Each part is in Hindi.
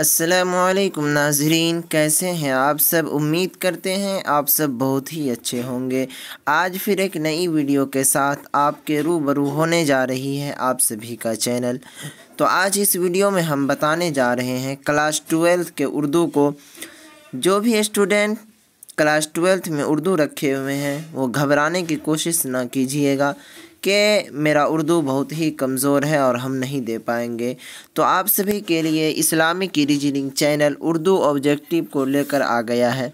असलकम नाजरीन कैसे हैं आप सब उम्मीद करते हैं आप सब बहुत ही अच्छे होंगे आज फिर एक नई वीडियो के साथ आपके रूबरू होने जा रही है आप सभी का चैनल तो आज इस वीडियो में हम बताने जा रहे हैं क्लास ट्वेल्थ के उर्दू को जो भी स्टूडेंट क्लास ट्वेल्थ में उर्दू रखे हुए हैं वो घबराने की कोशिश ना कीजिएगा कि मेरा उर्दू बहुत ही कमज़ोर है और हम नहीं दे पाएंगे तो आप सभी के लिए Islamic reasoning channel Urdu objective को लेकर आ गया है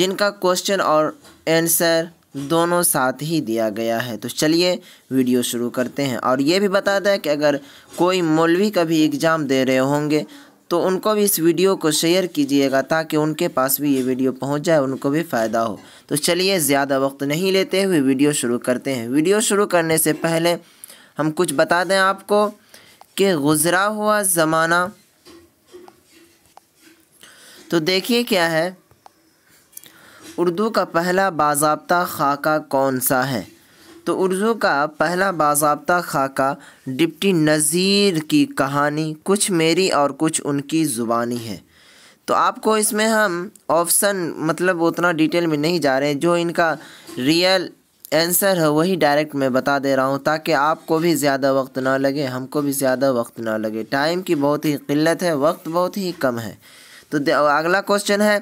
जिनका क्वेश्चन और आंसर दोनों साथ ही दिया गया है तो चलिए वीडियो शुरू करते हैं और ये भी बता दें कि अगर कोई मौलवी का भी एग्ज़ाम दे रहे होंगे तो उनको भी इस वीडियो को शेयर कीजिएगा ताकि उनके पास भी ये वीडियो पहुंच जाए उनको भी फ़ायदा हो तो चलिए ज़्यादा वक्त नहीं लेते हुए वीडियो शुरू करते हैं वीडियो शुरू करने से पहले हम कुछ बता दें आपको कि गुज़रा हुआ ज़माना तो देखिए क्या है उर्दू का पहला बाबा खाका कौन सा है तो उर्दू का पहला बाबा खाका डिप्टी नज़ीर की कहानी कुछ मेरी और कुछ उनकी ज़ुबानी है तो आपको इसमें हम ऑप्शन मतलब उतना डिटेल में नहीं जा रहे हैं जो इनका रियल आंसर है वही डायरेक्ट मैं बता दे रहा हूँ ताकि आपको भी ज़्यादा वक्त ना लगे हमको भी ज़्यादा वक्त ना लगे टाइम की बहुत ही किल्लत है वक्त बहुत ही कम है तो अगला क्वेश्चन है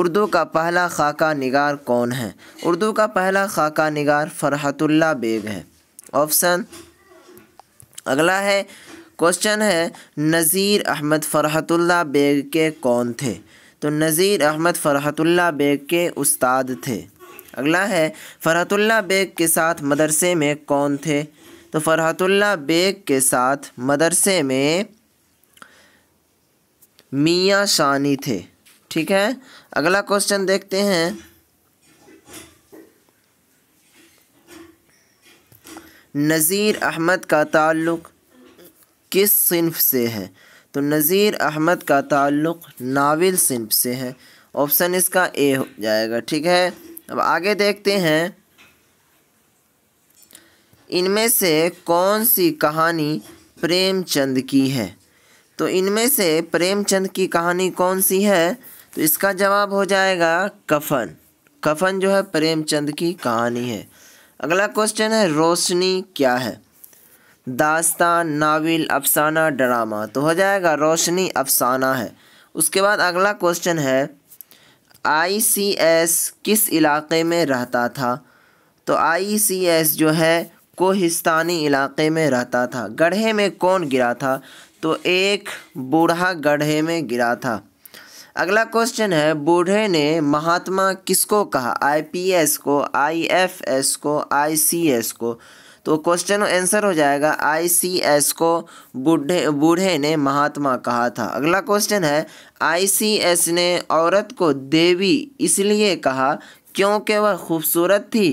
उर्दू का पहला खाका निगार कौन है उर्दू का पहला खाका निगार फ़रहतुल्ला बेग है ऑप्शन अगला है क्वेश्चन है नज़ीर अहमद फ़रहतुल्ला बेग के कौन थे तो नज़ीर अहमद फ़रहतुल्ला बेग के उस्ताद थे अगला है फ़रहतुल्ला बेग के साथ मदरसे में कौन थे तो फ़रहतुल्ला बेग के साथ मदरसे में मियाँ शानी थे ठीक है अगला क्वेश्चन देखते हैं नज़ीर अहमद का ताल्लुक़ किस सिनफ से है तो नज़ीर अहमद का ताल्लुक़ नाविल सिनफ से है ऑप्शन इसका ए हो जाएगा ठीक है अब आगे देखते हैं इनमें से कौन सी कहानी प्रेमचंद की है तो इनमें से प्रेमचंद की कहानी कौन सी है तो इसका जवाब हो जाएगा कफन कफन जो है प्रेमचंद की कहानी है अगला क्वेश्चन है रोशनी क्या है दास्तान नाविल अफसाना ड्रामा तो हो जाएगा रोशनी अफसाना है उसके बाद अगला क्वेश्चन है आईसीएस किस इलाके में रहता था तो आईसीएस जो है कोहिस्तानी इलाके में रहता था गढ़े में कौन गिरा था तो एक बूढ़ा गढ़े में गिरा था अगला क्वेश्चन है बूढ़े ने महात्मा किसको कहा आईपीएस को आईएफएस को आईसीएस को तो क्वेश्चन आंसर हो जाएगा आईसीएस को बूढ़े बूढ़े ने महात्मा कहा था अगला क्वेश्चन है आईसीएस ने औरत को देवी इसलिए कहा क्योंकि वह खूबसूरत थी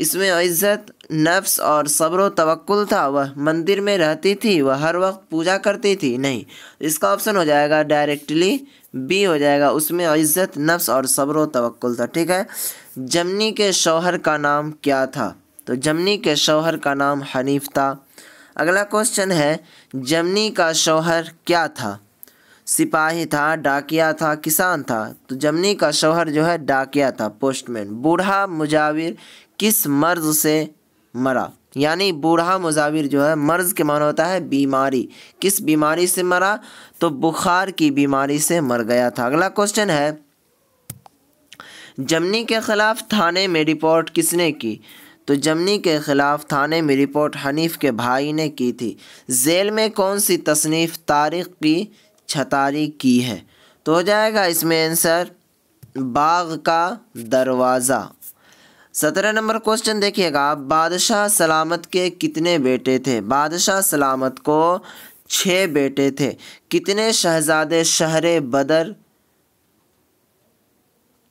इसमें इज़्ज़त नफ्स और सब्र तवक्ल था वह मंदिर में रहती थी वह हर वक्त पूजा करती थी नहीं इसका ऑप्शन हो जाएगा डायरेक्टली बी हो जाएगा उसमें इज़्ज़त नफ्स और सब्र तवक्ल था ठीक है जमनी के शौहर का नाम क्या था तो जमनी के शौहर का नाम हनीफ था अगला क्वेश्चन है जमनी का शौहर क्या था सिपाही था डाकिया था किसान था तो जमनी का शौहर जो है डाकिया था पोस्टमैन बूढ़ा मुजाविर किस मर्ज से मरा यानी बूढ़ा मुजाविर जो है मर्ज के मान होता है बीमारी किस बीमारी से मरा तो बुखार की बीमारी से मर गया था अगला क्वेश्चन है जमनी के ख़िलाफ़ थाने में रिपोर्ट किसने की तो जमनी के ख़िलाफ़ थाने में रिपोर्ट हनीफ के भाई ने की थी जेल में कौन सी तसनीफ़ तारीख की छतारी की है तो हो जाएगा इसमें आंसर बाग का दरवाज़ा सत्रह नंबर क्वेश्चन देखिएगा बादशाह सलामत के कितने बेटे थे बादशाह सलामत को छः बेटे थे कितने शहजादे शहर बदर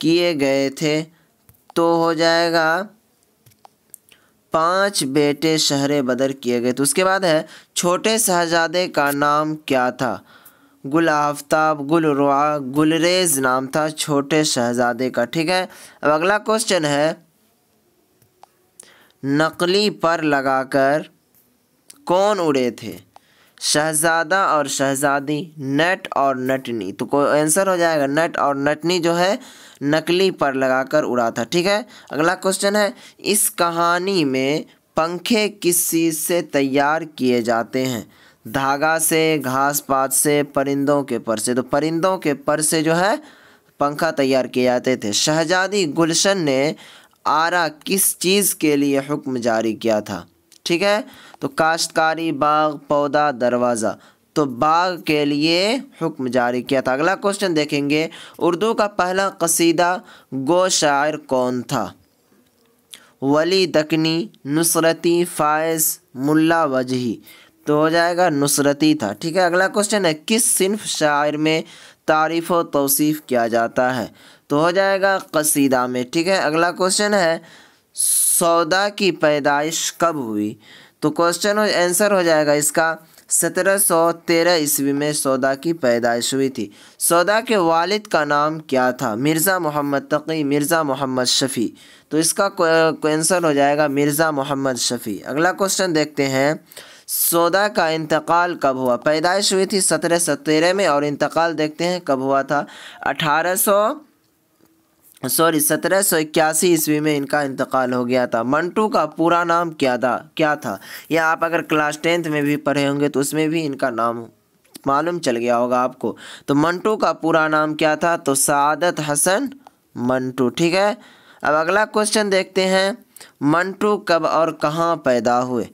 किए गए थे तो हो जाएगा पांच बेटे शहर बदर किए गए तो उसके बाद है छोटे शहजादे का नाम क्या था गुल आफ्ताब गुल रुआ गुलरेज नाम था छोटे शहजादे का ठीक है अब अगला क्वेश्चन है नकली पर लगाकर कौन उड़े थे शहजादा और शहजादी नट और नटनी तो कोई आंसर हो जाएगा नट और नटनी जो है नकली पर लगाकर उड़ा था ठीक है अगला क्वेश्चन है इस कहानी में पंखे किस चीज़ से तैयार किए जाते हैं धागा से घास पात से परिंदों के पर से तो परिंदों के पर से जो है पंखा तैयार किए जाते थे शहजादी गुलशन ने आरा किस चीज़ के लिए हुक्म जारी किया था ठीक है तो काश्तकारी बाग पौधा दरवाज़ा तो बाग के लिए हुक्म जारी किया था अगला क्वेश्चन देखेंगे उर्दू का पहला कसीदा गो शायर कौन था वली दकनी नुसरती फ़ायज़ मुल्ला वजही तो हो जाएगा नुसरती था ठीक है अगला क्वेश्चन है किस सिंफ शायर में तारीफ़ व तोसीफ़ किया जाता है तो हो जाएगा कसीदा में ठीक है अगला क्वेश्चन है सौदा की पैदाइश कब हुई तो क्वेश्चन आंसर हो जाएगा इसका सत्रह सौ तेरह ईस्वी में सौदा की पैदाइश हुई थी सौदा के वालिद का नाम क्या था मिर्ज़ा मोहम्मद तकी मिर्ज़ा मोहम्मद शफ़ी तो इसका आंसर हो जाएगा मिर्ज़ा मोहम्मद शफ़ी अगला क्वेश्चन देखते हैं सौदा का इंतकाल कब हुआ पैदाइश हुई थी सत्रह सौ तेरह में और इंतकाल देखते हैं कब हुआ था अठारह सौ सॉरी सत्रह सौ इक्यासी ईस्वी में इनका इंतकाल हो गया था मंटू का पूरा नाम क्या था क्या था या आप अगर क्लास टेंथ में भी पढ़े होंगे तो उसमें भी इनका नाम मालूम चल गया होगा आपको तो मंटू का पूरा नाम क्या था तो सादत हसन मंटू ठीक है अब अगला क्वेश्चन देखते हैं मंटू कब और कहाँ पैदा हुए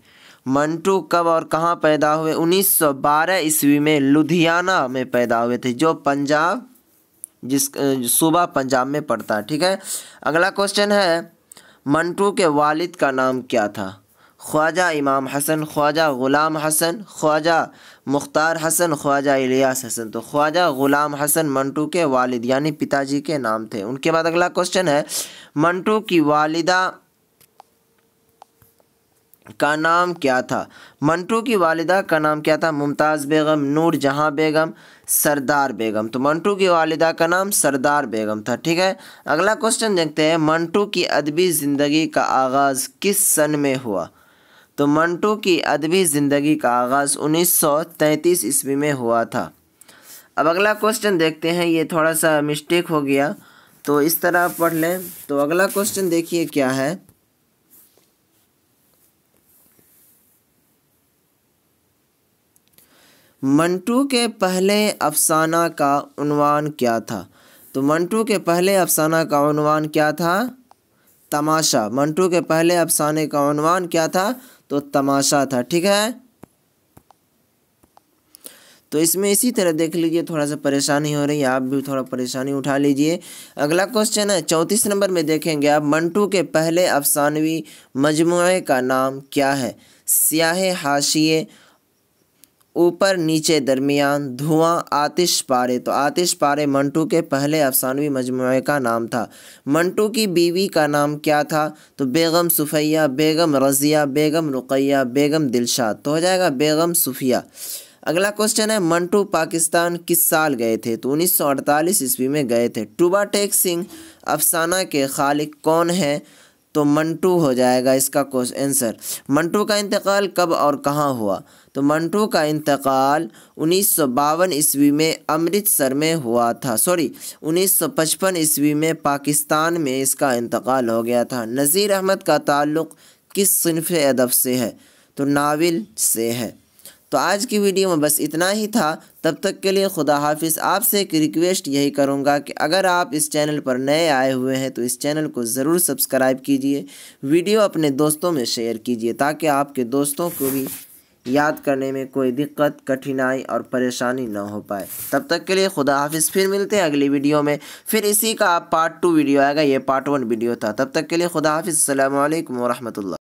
मंटू कब और कहाँ पैदा हुए 1912 ईस्वी में लुधियाना में पैदा हुए थे जो पंजाब जिस सूबा पंजाब में पड़ता है ठीक है अगला क्वेश्चन है मंटू के वालिद का नाम क्या था ख्वाजा इमाम हसन ख्वाजा ग़ुलाम हसन ख्वाजा मुख्तार हसन ख्वाजा इलियास हसन तो ख्वाजा ग़ुलाम हसन मंटू के वालिद यानी पिताजी के नाम थे उनके बाद अगला क्वेश्चन है मंटू की वालिदा का नाम क्या था मंटू की वालिदा का नाम क्या था मुमताज़ बेगम नूर जहाँ बेगम सरदार बेगम तो मंटू की वालिदा का नाम सरदार बेगम था ठीक है अगला क्वेश्चन देखते हैं मंटू की अदबी ज़िंदगी का आगाज़ किस सन में हुआ तो मंटू की अदबी ज़िंदगी का आगाज़ 1933 ईस्वी में हुआ था अब अगला क्वेश्चन देखते हैं ये थोड़ा सा मिस्टेक हो गया तो इस तरह पढ़ लें तो अगला क्वेश्चन देखिए क्या है मंटू के पहले अफसाना का उनवान क्या था तो मंटू के पहले अफसाना का उनवान क्या था तमाशा मंटू के पहले अफसाने का उनवान क्या था तो तमाशा था ठीक है तो इसमें इसी तरह देख लीजिए थोड़ा सा परेशानी हो रही है आप भी थोड़ा परेशानी उठा लीजिए अगला क्वेश्चन है चौंतीस नंबर में देखेंगे आप मंटू के पहले अफसानवी मजमू का नाम क्या है स्याहे हाशिए ऊपर नीचे दरमियान धुआं आतिश पारे तो आतिश पारे मंटू के पहले अफसानवी मजमू का नाम था मंटू की बीवी का नाम क्या था तो बेगम सुफैया बेगम रज़िया बेगम रुकैया बेगम दिलशाद तो हो जाएगा बेगम सुफिया अगला क्वेश्चन है मंटू पाकिस्तान किस साल गए थे तो 1948 ईस्वी में गए थे टूबा टेक सिंह अफसाना के खालिक कौन हैं तो मंटू हो जाएगा इसका आंसर मंटू का इंतकाल कब और कहाँ हुआ तो मंटू का इंतकाल उन्नीस ईस्वी में अमृतसर में हुआ था सॉरी 1955 ईस्वी में पाकिस्तान में इसका इंतकाल हो गया था नज़ीर अहमद का ताल्लुक़ किस सिनफ अदब से है तो नावल से है तो आज की वीडियो में बस इतना ही था तब तक के लिए खुदा हाफिज़ आपसे एक रिक्वेस्ट यही करूँगा कि अगर आप इस चैनल पर नए आए हुए हैं तो इस चैनल को ज़रूर सब्सक्राइब कीजिए वीडियो अपने दोस्तों में शेयर कीजिए ताकि आपके दोस्तों को भी याद करने में कोई दिक्कत कठिनाई और परेशानी ना हो पाए तब तक के लिए खुदा हाफिज़ फिर मिलते हैं अगली वीडियो में फिर इसी का पार्ट टू वीडियो आएगा ये पार्ट वन वीडियो था तब तक के लिए खुदा हाफिज़ अल्लाम वरहमल